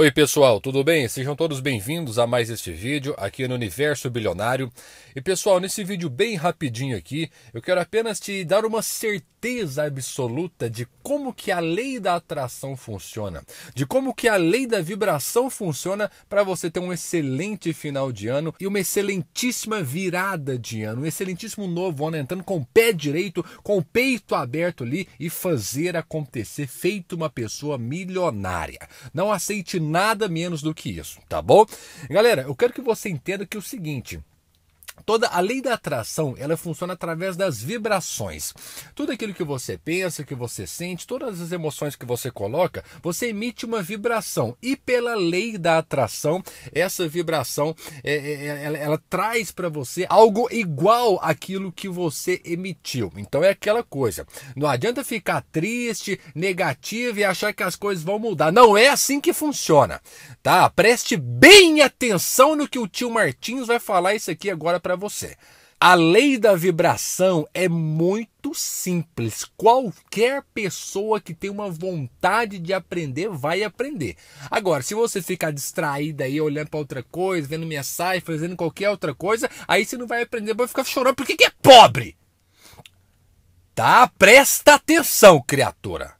Oi pessoal, tudo bem? Sejam todos bem-vindos a mais este vídeo aqui no Universo Bilionário. E pessoal, nesse vídeo bem rapidinho aqui, eu quero apenas te dar uma certeza absoluta de como que a lei da atração funciona, de como que a lei da vibração funciona para você ter um excelente final de ano e uma excelentíssima virada de ano, um excelentíssimo novo ano entrando com o pé direito, com o peito aberto ali e fazer acontecer feito uma pessoa milionária. Não aceite nada menos do que isso, tá bom? Galera, eu quero que você entenda que é o seguinte. Toda a lei da atração, ela funciona através das vibrações. Tudo aquilo que você pensa, que você sente, todas as emoções que você coloca, você emite uma vibração. E pela lei da atração, essa vibração, é, é, é ela, ela, traz para você algo igual àquilo que você emitiu. Então é aquela coisa. Não adianta ficar triste, negativo e achar que as coisas vão mudar. Não é assim que funciona, tá? Preste bem atenção no que o tio Martins vai falar isso aqui agora para você. A lei da vibração é muito simples. Qualquer pessoa que tem uma vontade de aprender vai aprender. Agora, se você ficar distraída aí, olhando para outra coisa, vendo mensagem, fazendo qualquer outra coisa, aí você não vai aprender, vai ficar chorando. Por que é pobre? Tá? Presta atenção, criatura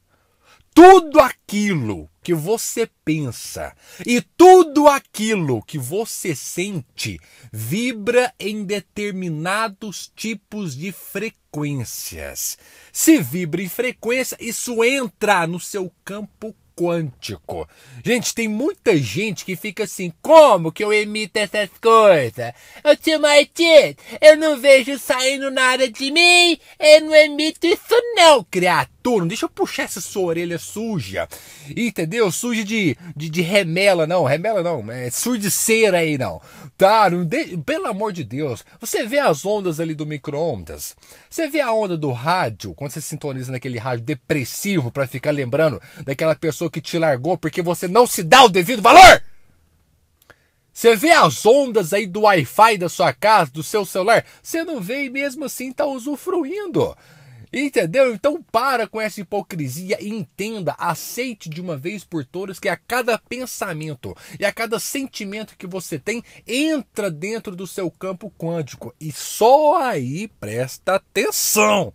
tudo aquilo que você pensa e tudo aquilo que você sente vibra em determinados tipos de frequências. Se vibra em frequência, isso entra no seu campo quântico. Gente, tem muita gente que fica assim: como que eu emito essas coisas? Eu te matei, eu não vejo saindo nada de mim, eu não emito isso, não, criatura. Saturno, deixa eu puxar essa sua orelha suja, entendeu? Suja de, de, de remela, não, remela não, é suja de cera aí não, tá? Não de... Pelo amor de Deus, você vê as ondas ali do micro-ondas, você vê a onda do rádio, quando você sintoniza naquele rádio depressivo para ficar lembrando daquela pessoa que te largou porque você não se dá o devido valor! Você vê as ondas aí do Wi-Fi da sua casa, do seu celular, você não vê e mesmo assim tá usufruindo. Entendeu? Então para com essa hipocrisia e entenda, aceite de uma vez por todas que a cada pensamento e a cada sentimento que você tem entra dentro do seu campo quântico e só aí presta atenção.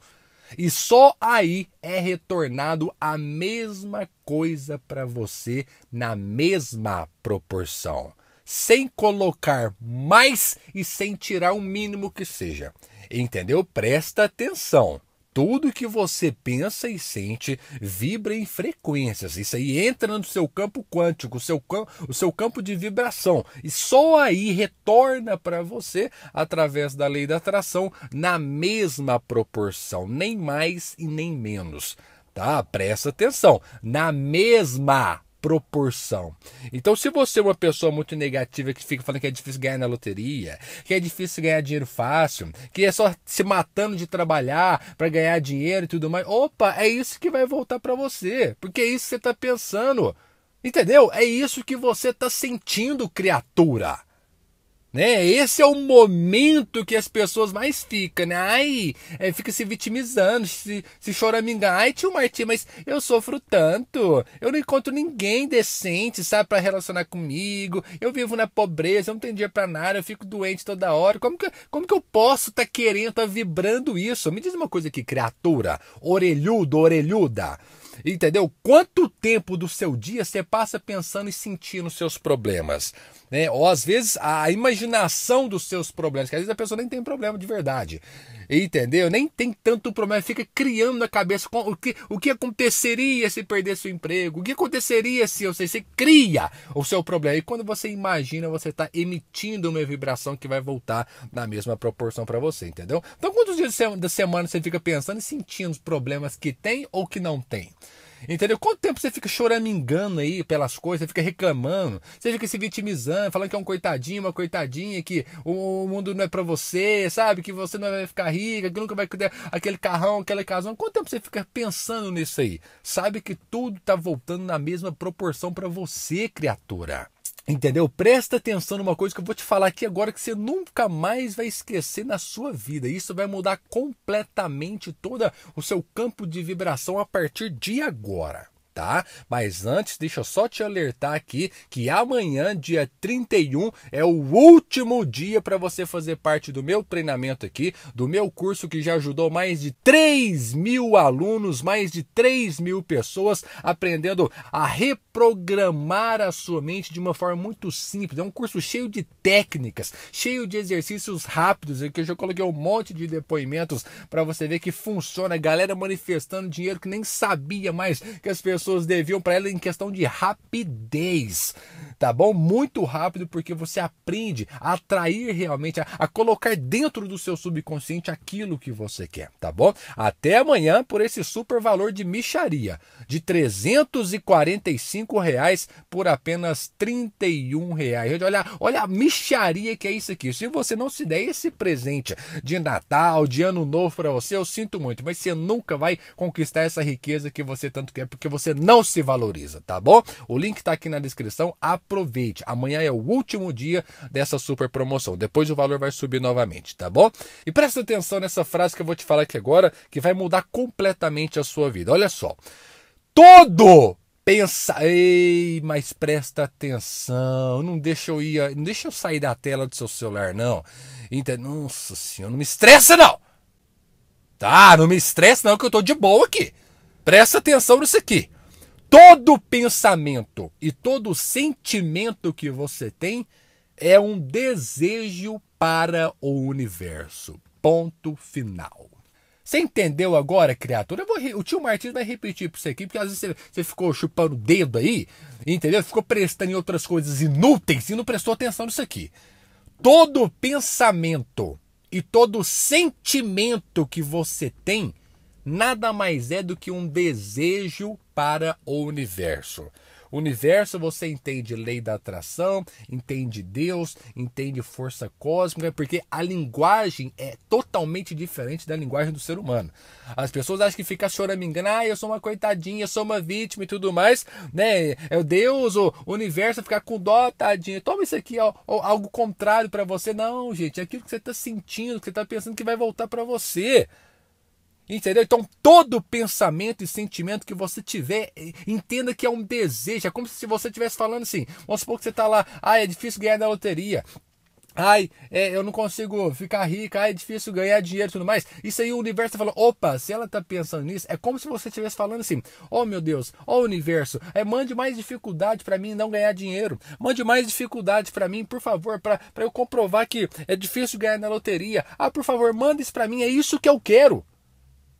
E só aí é retornado a mesma coisa para você na mesma proporção, sem colocar mais e sem tirar o mínimo que seja. Entendeu? Presta atenção. Tudo que você pensa e sente vibra em frequências. Isso aí entra no seu campo quântico, o seu, o seu campo de vibração. E só aí retorna para você, através da lei da atração, na mesma proporção, nem mais e nem menos. Tá? Presta atenção. Na mesma proporção. Então, se você é uma pessoa muito negativa que fica falando que é difícil ganhar na loteria, que é difícil ganhar dinheiro fácil, que é só se matando de trabalhar para ganhar dinheiro e tudo mais, opa, é isso que vai voltar para você, porque é isso que você está pensando. Entendeu? É isso que você está sentindo, criatura. Né? Esse é o momento que as pessoas mais ficam, né? Ai, é, fica se vitimizando, se, se choramingando. Ai, tio Martim, mas eu sofro tanto. Eu não encontro ninguém decente, sabe, para relacionar comigo. Eu vivo na pobreza, eu não tenho dia pra nada, eu fico doente toda hora. Como que, como que eu posso tá querendo, tá vibrando isso? Me diz uma coisa aqui, criatura. Orelhudo, orelhuda. Entendeu? Quanto tempo do seu dia você passa pensando e sentindo seus problemas? Né? Ou às vezes a imaginação dos seus problemas, que às vezes a pessoa nem tem problema de verdade. Entendeu? Nem tem tanto problema, fica criando na cabeça o que, o que aconteceria se perder seu emprego, o que aconteceria se ou seja, você cria o seu problema. E quando você imagina, você está emitindo uma vibração que vai voltar na mesma proporção para você, entendeu? Então, quantos dias da semana você fica pensando e sentindo os problemas que tem ou que não tem? Entendeu? Quanto tempo você fica choramingando aí pelas coisas, você fica reclamando, você fica se vitimizando, falando que é um coitadinho, uma coitadinha, que o, mundo não é para você, sabe? Que você não vai ficar rica, que nunca vai ter aquele carrão, aquela casão. Quanto tempo você fica pensando nisso aí? Sabe que tudo tá voltando na mesma proporção para você, criatura. Entendeu? Presta atenção numa coisa que eu vou te falar aqui agora que você nunca mais vai esquecer na sua vida. Isso vai mudar completamente todo o seu campo de vibração a partir de agora tá? Mas antes, deixa eu só te alertar aqui que amanhã, dia 31, é o último dia para você fazer parte do meu treinamento aqui, do meu curso que já ajudou mais de 3 mil alunos, mais de 3 mil pessoas aprendendo a reprogramar a sua mente de uma forma muito simples. É um curso cheio de técnicas, cheio de exercícios rápidos, que eu já coloquei um monte de depoimentos para você ver que funciona, galera manifestando dinheiro que nem sabia mais que as pessoas pessoas deviam para ela em questão de rapidez. Tá bom? Muito rápido, porque você aprende a atrair realmente, a, a colocar dentro do seu subconsciente aquilo que você quer, tá bom? Até amanhã por esse super valor de micharia de 345 reais por apenas 31 reais. olha, olha a micharia que é isso aqui. Se você não se der esse presente de Natal, de Ano Novo para você, eu sinto muito, mas você nunca vai conquistar essa riqueza que você tanto quer, porque você não se valoriza, tá bom? O link está aqui na descrição. Aproveite. Amanhã é o último dia dessa super promoção. Depois o valor vai subir novamente, tá bom? E presta atenção nessa frase que eu vou te falar aqui agora, que vai mudar completamente a sua vida. Olha só. Todo pensa, ei, mas presta atenção, não deixa eu ir, não deixa eu sair da tela do seu celular não. Então, nossa senhora, não me estressa não. Tá, não me estressa não que eu tô de boa aqui. Presta atenção nisso aqui todo pensamento e todo sentimento que você tem é um desejo para o universo. Ponto final. Você entendeu agora, criatura? Vou, o tio Martins vai repetir para você aqui, porque às vezes você, ficou chupando o dedo aí, entendeu? Ficou prestando em outras coisas inúteis e não prestou atenção nisso aqui. Todo pensamento e todo sentimento que você tem nada mais é do que um desejo para o universo. O universo você entende lei da atração, entende Deus, entende força cósmica, porque a linguagem é totalmente diferente da linguagem do ser humano. As pessoas acham que fica choramingando, ah, eu sou uma coitadinha, eu sou uma vítima e tudo mais, né? É o Deus, o universo ficar com dó, tadinha. Toma isso aqui, ó, algo contrário para você. Não, gente, é aquilo que você está sentindo, que você está pensando que vai voltar para você. Entendeu? Então, todo pensamento e sentimento que você tiver, eh, entenda que é um desejo. É como se você estivesse falando assim. Vamos supor que você está lá, ah, é difícil ganhar na loteria. Ai, é, eu não consigo ficar rica, ai, é difícil ganhar dinheiro e tudo mais. Isso aí o universo falou, falando, opa, se ela tá pensando nisso, é como se você estivesse falando assim, oh meu Deus, ó oh, universo, é, mande mais dificuldade para mim não ganhar dinheiro. Mande mais dificuldade para mim, por favor, para eu comprovar que é difícil ganhar na loteria. Ah, por favor, manda isso para mim, é isso que eu quero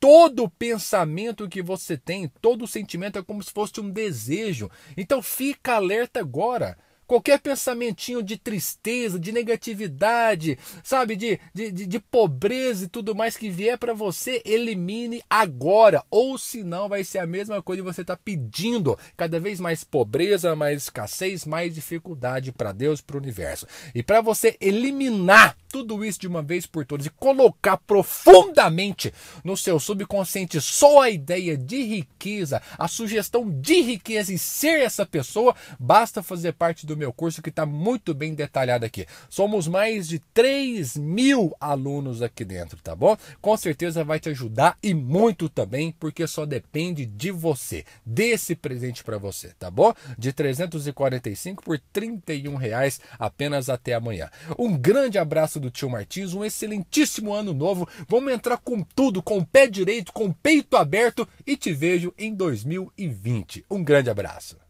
todo pensamento que você tem, todo sentimento é como se fosse um desejo. Então fica alerta agora. Qualquer pensamentinho de tristeza, de negatividade, sabe, de, de, de pobreza e tudo mais que vier para você, elimine agora. Ou senão vai ser a mesma coisa e você está pedindo cada vez mais pobreza, mais escassez, mais dificuldade para Deus, para o universo. E para você eliminar tudo isso de uma vez por todas e colocar profundamente no seu subconsciente só a ideia de riqueza, a sugestão de riqueza e ser essa pessoa, basta fazer parte do meu curso que está muito bem detalhado aqui. Somos mais de 3 mil alunos aqui dentro, tá bom? Com certeza vai te ajudar e muito também, porque só depende de você. Desse presente para você, tá bom? De 345 por 31 reais apenas até amanhã. Um grande abraço do tio Martins, um excelentíssimo ano novo. Vamos entrar com tudo, com o pé direito, com o peito aberto e te vejo em 2020. Um grande abraço.